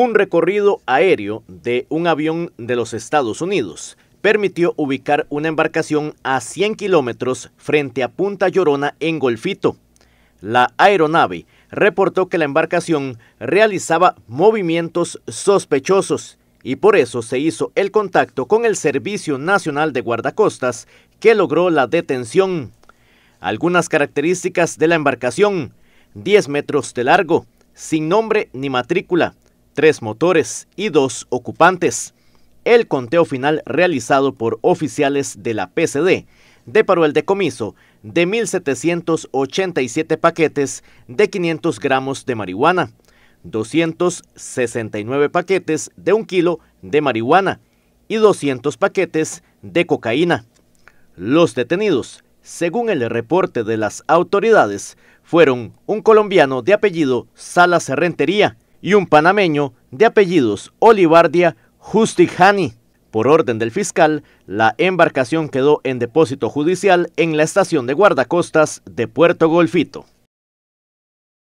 Un recorrido aéreo de un avión de los Estados Unidos permitió ubicar una embarcación a 100 kilómetros frente a Punta Llorona en Golfito. La aeronave reportó que la embarcación realizaba movimientos sospechosos y por eso se hizo el contacto con el Servicio Nacional de Guardacostas que logró la detención. Algunas características de la embarcación, 10 metros de largo, sin nombre ni matrícula, tres motores y dos ocupantes. El conteo final realizado por oficiales de la PCD deparó el decomiso de 1.787 paquetes de 500 gramos de marihuana, 269 paquetes de un kilo de marihuana y 200 paquetes de cocaína. Los detenidos, según el reporte de las autoridades, fueron un colombiano de apellido Salas Rentería, y un panameño de apellidos Olivardia Justijani. Por orden del fiscal, la embarcación quedó en depósito judicial en la estación de guardacostas de Puerto Golfito.